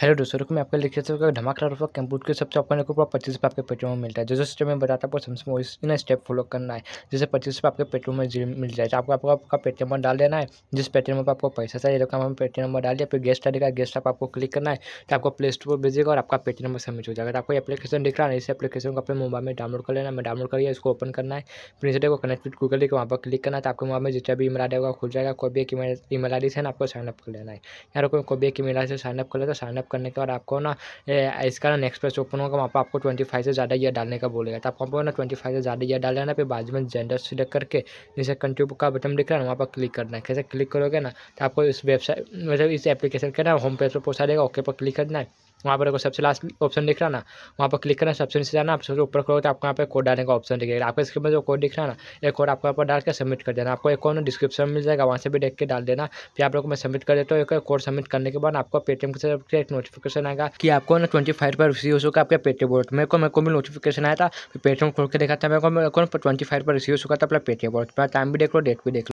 hello दोस्तों मैं आपके लिख सकता हूँ धमाकेदार रूप कंप्यूटर के सबसे अपने को पूरा पच्चीस रुपये आपके पेट्रोल में मिलता है जो स्टेप में बताता हूँ सबसे वही स्टेप फॉलो करना है जैसे पच्चीस रुपये आपके पेट्रोल में जी मिल जाए तो आपको आपको आपका पेटीएम नंबर डाल देना है जिस पेटीएम नंबर आपको पैसा चाहिए रकम हमें पेटीएम नंबर डाल दिया फिर गेस्ट आएगा गेस्ट आप आपको क्लिक करना है तो आपको प्ले स्टोर पर भेजेगा और आपका पेट नंबर सबमिट हो जाएगा तो आपको एप्लीकेशन दिख रहा है इस एप्लीकेशन को अपने मोबाइल में डाउनलोड कर लेना मैं डाउनलोड करिए इसको ओपन करना है फिर इसे को कनेक्ट विद गूगल के वहाँ पर क्लिक करना है तो आपके मोबाइल में जितना भी ईमेल आएगा खुल जाएगा कोई भी एक ईमेल आई डी से आपको साइनअप कर लेना है रुको कोई भी एक ईमेल आई से साइनअप कर लेना साइनअप करने के बाद आपको ना इसका ना नेक्स्ट पेज ओपन होगा वहाँ पर आपको ट्वेंटी फाइव से ज़्यादा ईयर डालने का बोलेगा तो आपको ना ट्वेंटी फाइव से ज़्यादा ईयर डाल लेना फिर बाजू में जेंडर सिलेक्ट करके जैसे कंट्री का बटन दिख रहा है वहाँ पर क्लिक करना है कैसे क्लिक करोगे ना तो आपको इस वेबसाइट मतलब इस एप्लीकेशन के ना होम पेज पर पहुँचा देगा ओके पर क्लिक करना है वहाँ पर सबसे लास्ट ऑप्शन दिख रहा ना वहाँ पर क्लिक करना सबसे नीचे जाना आप सबसे ऊपर करोगे तो आपको यहाँ पे कोड डालने का ऑप्शन दिखेगा आपके स्क्रीन में जो कोड दिख रहा ना एक कोड आपको यहाँ पर डाल के सबमिट कर देना आपको एक कोड डिस्क्रिप्शन मिल जाएगा वहाँ से भी देख के डाल देना फिर आप लोग मैं सबमिट कर देता हूँ एक कोड सबमिट करने के बाद आपको पेटीएम के तरफ से एक नोटिफिकेशन आएगा कि आपको ना ट्वेंटी फाइव पर रिसीव हो चुका आपके पेटीएम वॉलेट मेरे को मेरे को भी नोटिफिकेशन आया था फिर तो पेटीएम खोल के देखा था मेरे को ट्वेंटी फाइव पर रिसीव हो चुका था अपना पेटीएम वॉलेट पर टाइम भी देख लो डेट भी देख